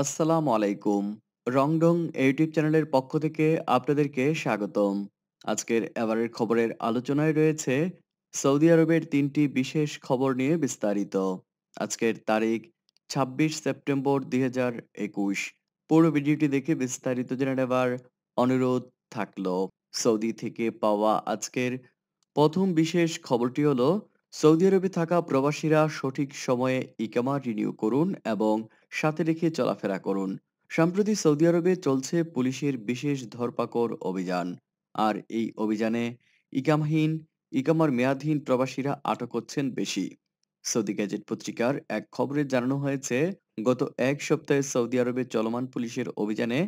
আসসালামু আলাইকুম রংডং ইউটিউব চ্যানেলের পক্ষ থেকে আপনাদেরকে স্বাগতম আজকের এবারের খবরের আলোচনায় রয়েছে সৌদি আরবের তিনটি বিশেষ খবর নিয়ে বিস্তারিত আজকের তারিখ ২৬ সেপ্টেম্বর দুই পুরো ভিডিওটি দেখে বিস্তারিত জেনে নেবার অনুরোধ থাকলো সৌদি থেকে পাওয়া আজকের প্রথম বিশেষ খবরটি হলো সৌদি আরবে থাকা প্রবাসীরা সঠিক সময়ে ইকামা রিনিউ করুন এবং সাথে রেখে চলাফেরা করুন সম্প্রতি সৌদি আরবে চলছে পুলিশের বিশেষ ধরপাকড় অভিযান আর এই অভিযানে ইকামহীন ইকামার মেয়াদহীন প্রবাসীরা আটক হচ্ছেন বেশি সৌদি গ্যাজেট পত্রিকার এক খবরে জানানো হয়েছে গত এক সপ্তাহে সৌদি আরবে চলমান পুলিশের অভিযানে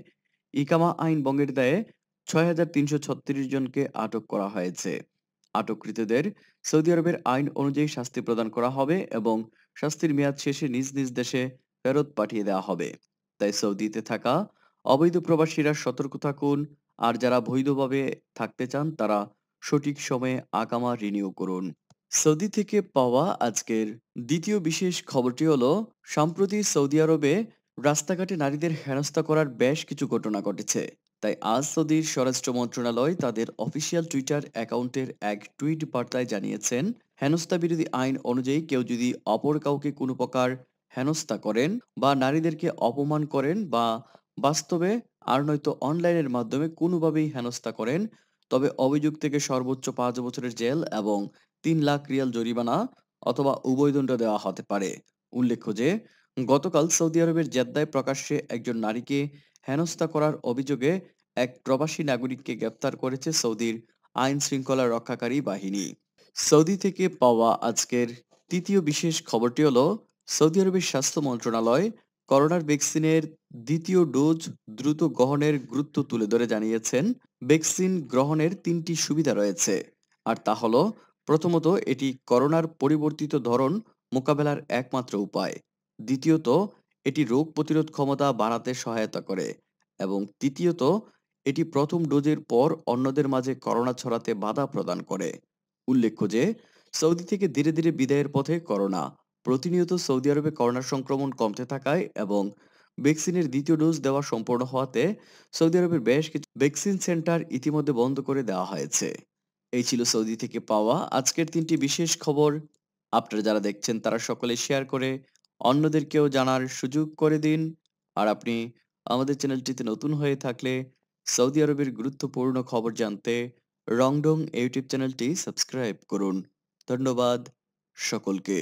ইকামা আইন বঙ্গের দায়ে ছয় হাজার তিনশো ছত্রিশ জনকে আটক করা হয়েছে আটককৃতদের সৌদি আরবের আইন অনুযায়ী শাস্তি প্রদান করা হবে এবং শাস্তির মেয়াদ শেষে নিজ নিজ দেশে ফেরত পাঠিয়ে দেওয়া হবে তাই সৌদিতে থাকা অবৈধ প্রবাসীরা সতর্ক থাকুন আর যারা বৈধভাবে থাকতে চান তারা সঠিক সময়ে আকামা রিনিউ করুন সৌদি থেকে পাওয়া আজকের দ্বিতীয় বিশেষ খবরটি হলো সম্প্রতি সৌদি আরবে রাস্তাঘাটে নারীদের হেনস্থা করার বেশ কিছু ঘটনা ঘটেছে তাই আজ সৌদির স্বরাষ্ট্র মন্ত্রণালয় তাদের অফিসিয়াল টুইটার অ্যাকাউন্টের এক টুইট বার্তায় জানিয়েছেন হেনস্থা বিরোধী আইন অনুযায়ী কেউ যদি অপর কাউকে কোনো প্রকার হেনস্থা করেন বা নারীদেরকে অপমান করেন বা বাস্তবে আর নয়তো অনলাইনের মাধ্যমে কোনোভাবেই হেনস্থা করেন তবে অভিযোগ থেকে সর্বোচ্চ পাঁচ বছরের জেল এবং তিন লাখ রিয়াল জরিমানা অথবা উভয়দণ্ড দেওয়া হতে পারে উল্লেখ্য যে গতকাল সৌদি আরবের জেদ্দায় প্রকাশ্যে একজন নারীকে হেনস্থা করার অভিযোগে এক প্রবাসী নাগরিককে গ্রেপ্তার করেছে সৌদির আইন শৃঙ্খলা রক্ষাকারী বাহিনী সৌদি থেকে পাওয়া আজকের তৃতীয় বিশেষ খবরটি হলো সৌদি আরবের স্বাস্থ্য মন্ত্রণালয় করোনার ভ্যাকসিনের দ্বিতীয় ডোজ দ্রুত গ্রহণের গুরুত্ব তুলে ধরে জানিয়েছেন ভ্যাকসিন গ্রহণের তিনটি সুবিধা রয়েছে আর তা হল প্রথমত এটি করোনার পরিবর্তিত ধরন মোকাবেলার একমাত্র উপায় দ্বিতীয়ত এটি রোগ প্রতিরোধ ক্ষমতা বাড়াতে সহায়তা করে এবং তৃতীয়ত এটি প্রথম ডোজের পর অন্যদের মাঝে করোনা ছড়াতে বাধা প্রদান করে উল্লেখ্য যে সৌদি থেকে ধীরে ধীরে বিদায়ের পথে করোনা প্রতিনিয়ত সৌদি আরবে করোনা সংক্রমণ কমতে থাকায় এবং ভ্যাকসিনের দ্বিতীয় ডোজ দেওয়া সম্পূর্ণ হওয়াতে সৌদি আরবের বেশ কিছু ভ্যাকসিন সেন্টার ইতিমধ্যে বন্ধ করে দেওয়া হয়েছে এই ছিল সৌদি থেকে পাওয়া আজকের তিনটি বিশেষ খবর আপনারা যারা দেখছেন তারা সকলে শেয়ার করে অন্যদেরকেও জানার সুযোগ করে দিন আর আপনি আমাদের চ্যানেলটিতে নতুন হয়ে থাকলে সৌদি আরবের গুরুত্বপূর্ণ খবর জানতে রংডং ইউটিউব চ্যানেলটি সাবস্ক্রাইব করুন ধন্যবাদ সকলকে